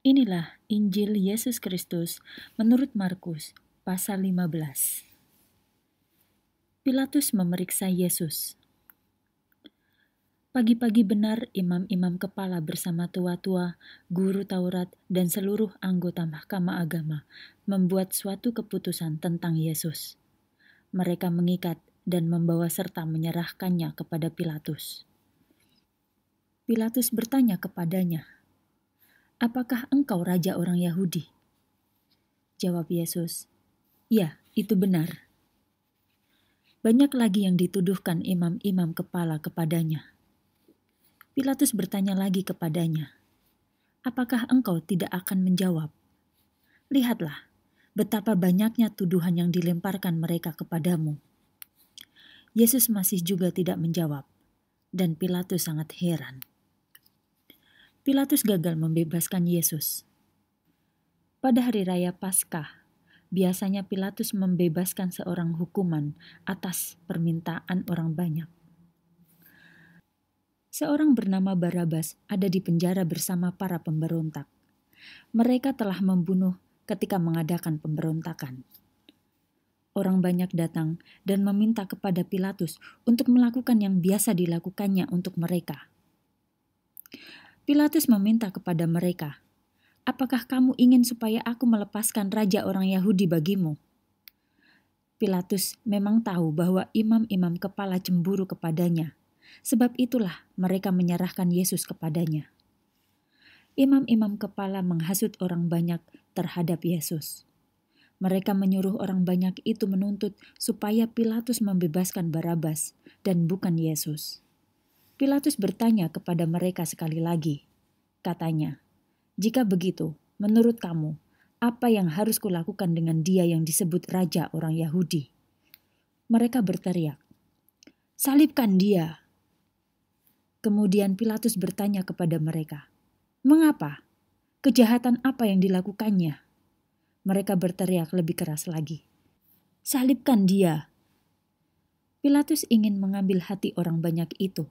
Inilah Injil Yesus Kristus menurut Markus pasal 15. Pilatus memeriksa Yesus. Pagi-pagi benar imam-imam kepala bersama tua-tua, guru Taurat, dan seluruh anggota Mahkamah Agama membuat suatu keputusan tentang Yesus. Mereka mengikat dan membawa serta menyerahkannya kepada Pilatus. Pilatus bertanya kepadanya, apakah engkau raja orang Yahudi? Jawab Yesus, ya, itu benar. Banyak lagi yang dituduhkan imam-imam kepala kepadanya. Pilatus bertanya lagi kepadanya, apakah engkau tidak akan menjawab? Lihatlah, betapa banyaknya tuduhan yang dilemparkan mereka kepadamu. Yesus masih juga tidak menjawab, dan Pilatus sangat heran. Pilatus gagal membebaskan Yesus. Pada hari raya Paskah, biasanya Pilatus membebaskan seorang hukuman atas permintaan orang banyak. Seorang bernama Barabas ada di penjara bersama para pemberontak. Mereka telah membunuh ketika mengadakan pemberontakan. Orang banyak datang dan meminta kepada Pilatus untuk melakukan yang biasa dilakukannya untuk mereka. Pilatus meminta kepada mereka, "Apakah kamu ingin supaya aku melepaskan raja orang Yahudi bagimu?" Pilatus memang tahu bahwa imam-imam kepala cemburu kepadanya. Sebab itulah mereka menyerahkan Yesus kepadanya. Imam-imam kepala menghasut orang banyak terhadap Yesus. Mereka menyuruh orang banyak itu menuntut supaya Pilatus membebaskan Barabas dan bukan Yesus. Pilatus bertanya kepada mereka sekali lagi. Katanya, "Jika begitu, menurut kamu, apa yang harus kulakukan dengan dia yang disebut raja orang Yahudi?" Mereka berteriak, "Salibkan dia!" Kemudian Pilatus bertanya kepada mereka, "Mengapa? Kejahatan apa yang dilakukannya?" Mereka berteriak lebih keras lagi, "Salibkan dia!" Pilatus ingin mengambil hati orang banyak itu,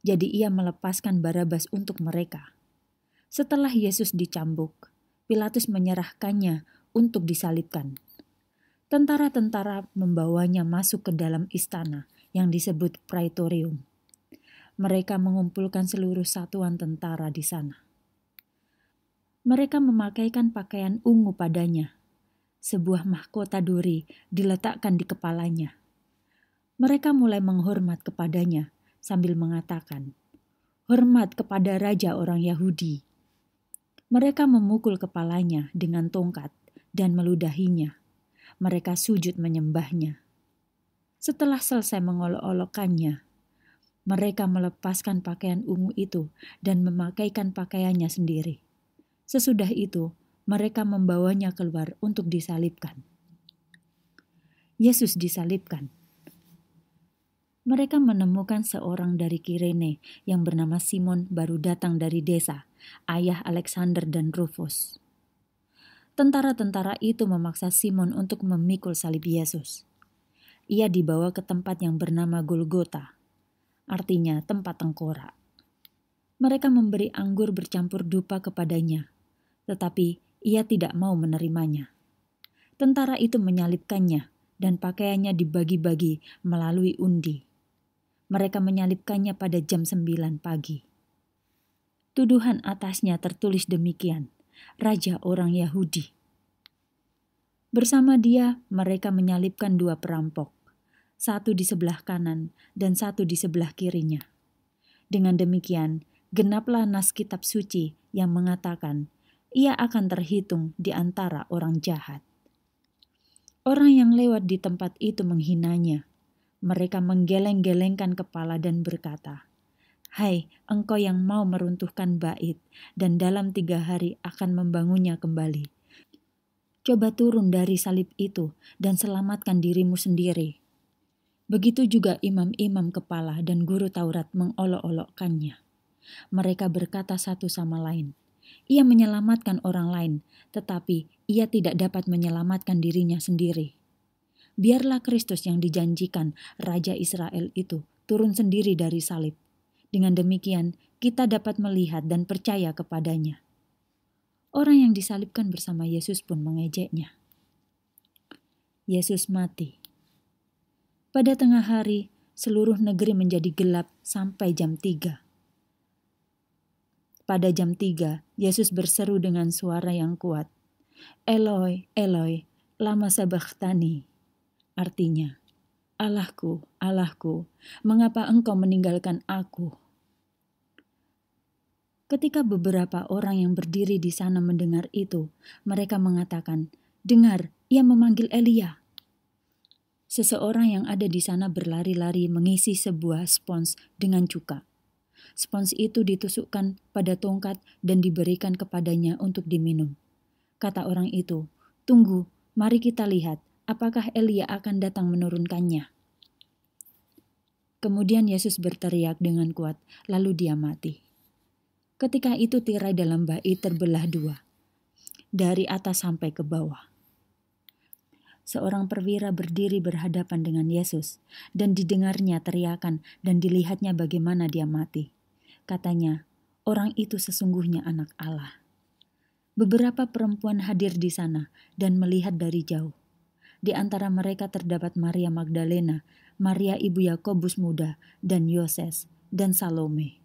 jadi ia melepaskan Barabas untuk mereka. Setelah Yesus dicambuk, Pilatus menyerahkannya untuk disalibkan. Tentara-tentara membawanya masuk ke dalam istana yang disebut Praetorium. Mereka mengumpulkan seluruh satuan tentara di sana. Mereka memakaikan pakaian ungu padanya. Sebuah mahkota duri diletakkan di kepalanya. Mereka mulai menghormat kepadanya sambil mengatakan, "Hormat kepada raja orang Yahudi." Mereka memukul kepalanya dengan tongkat dan meludahinya. Mereka sujud menyembahnya. Setelah selesai mengolok-olokkannya, mereka melepaskan pakaian ungu itu dan memakaikan pakaiannya sendiri. Sesudah itu, mereka membawanya keluar untuk disalibkan. Yesus disalibkan mereka menemukan seorang dari Kirene yang bernama Simon baru datang dari desa, ayah Alexander dan Rufus. Tentara-tentara itu memaksa Simon untuk memikul salib Yesus. Ia dibawa ke tempat yang bernama Golgota, artinya tempat tengkorak. Mereka memberi anggur bercampur dupa kepadanya, tetapi ia tidak mau menerimanya. Tentara itu menyalibkannya, dan pakaiannya dibagi-bagi melalui undi. Mereka menyalipkannya pada jam sembilan pagi. Tuduhan atasnya tertulis demikian, Raja orang Yahudi. Bersama dia, mereka menyalipkan dua perampok, satu di sebelah kanan dan satu di sebelah kirinya. Dengan demikian, genaplah nas kitab suci yang mengatakan ia akan terhitung di antara orang jahat. Orang yang lewat di tempat itu menghinanya, mereka menggeleng-gelengkan kepala dan berkata, Hai, engkau yang mau meruntuhkan bait dan dalam tiga hari akan membangunnya kembali. Coba turun dari salib itu dan selamatkan dirimu sendiri. Begitu juga imam-imam kepala dan guru Taurat mengolok-olokkannya. Mereka berkata satu sama lain, ia menyelamatkan orang lain, tetapi ia tidak dapat menyelamatkan dirinya sendiri biarlah Kristus yang dijanjikan Raja Israel itu turun sendiri dari salib. Dengan demikian, kita dapat melihat dan percaya kepadanya. Orang yang disalibkan bersama Yesus pun mengejeknya. Yesus mati. Pada tengah hari, seluruh negeri menjadi gelap sampai jam tiga Pada jam tiga Yesus berseru dengan suara yang kuat, Eloi, Eloi, lama sabachthani, Artinya, Allahku, Allahku, mengapa engkau meninggalkan aku? Ketika beberapa orang yang berdiri di sana mendengar itu, mereka mengatakan, "Dengar, ia memanggil Elia." Seseorang yang ada di sana berlari-lari mengisi sebuah spons dengan cuka. Spons itu ditusukkan pada tongkat dan diberikan kepadanya untuk diminum. Kata orang itu, "Tunggu, mari kita lihat apakah Elia akan datang menurunkannya? Kemudian Yesus berteriak dengan kuat, lalu dia mati. Ketika itu tirai dalam bait terbelah dua, dari atas sampai ke bawah. Seorang perwira berdiri berhadapan dengan Yesus, dan didengarnya teriakan dan dilihatnya bagaimana dia mati. Katanya, orang itu sesungguhnya anak Allah. Beberapa perempuan hadir di sana dan melihat dari jauh. Di antara mereka terdapat Maria Magdalena, Maria ibu Yakobus muda, dan Yoses, dan Salome.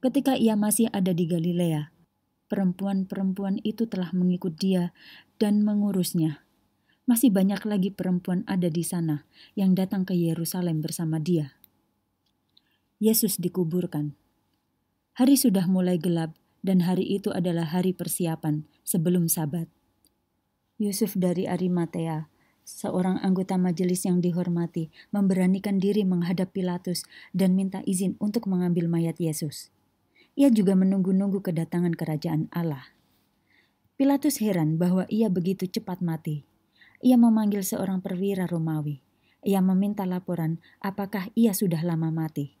Ketika ia masih ada di Galilea, perempuan-perempuan itu telah mengikut dia dan mengurusnya. Masih banyak lagi perempuan ada di sana yang datang ke Yerusalem bersama dia. Yesus dikuburkan. Hari sudah mulai gelap dan hari itu adalah hari persiapan sebelum sabat. Yusuf dari Arimatea, seorang anggota majelis yang dihormati, memberanikan diri menghadap Pilatus dan minta izin untuk mengambil mayat Yesus. Ia juga menunggu-nunggu kedatangan kerajaan Allah. Pilatus heran bahwa ia begitu cepat mati. Ia memanggil seorang perwira Romawi. Ia meminta laporan apakah ia sudah lama mati.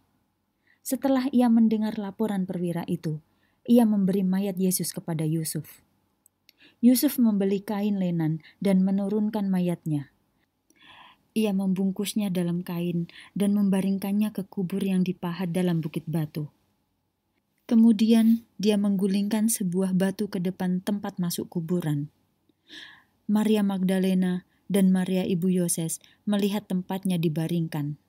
Setelah ia mendengar laporan perwira itu, ia memberi mayat Yesus kepada Yusuf. Yusuf membeli kain lenan dan menurunkan mayatnya. Ia membungkusnya dalam kain dan membaringkannya ke kubur yang dipahat dalam bukit batu. Kemudian dia menggulingkan sebuah batu ke depan tempat masuk kuburan. Maria Magdalena dan Maria Ibu Yoses melihat tempatnya dibaringkan.